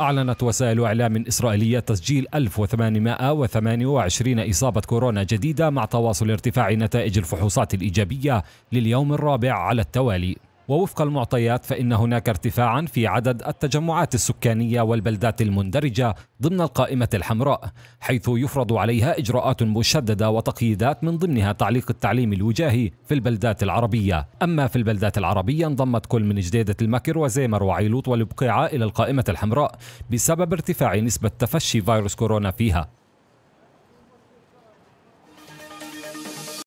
أعلنت وسائل إعلام إسرائيلية تسجيل 1828 إصابة كورونا جديدة مع تواصل ارتفاع نتائج الفحوصات الإيجابية لليوم الرابع على التوالي ووفق المعطيات فإن هناك ارتفاعا في عدد التجمعات السكانية والبلدات المندرجة ضمن القائمة الحمراء حيث يفرض عليها إجراءات مشددة وتقييدات من ضمنها تعليق التعليم الوجاهي في البلدات العربية أما في البلدات العربية انضمت كل من جديدة المكر وزيمر وعيلوط والبقيعة إلى القائمة الحمراء بسبب ارتفاع نسبة تفشي فيروس كورونا فيها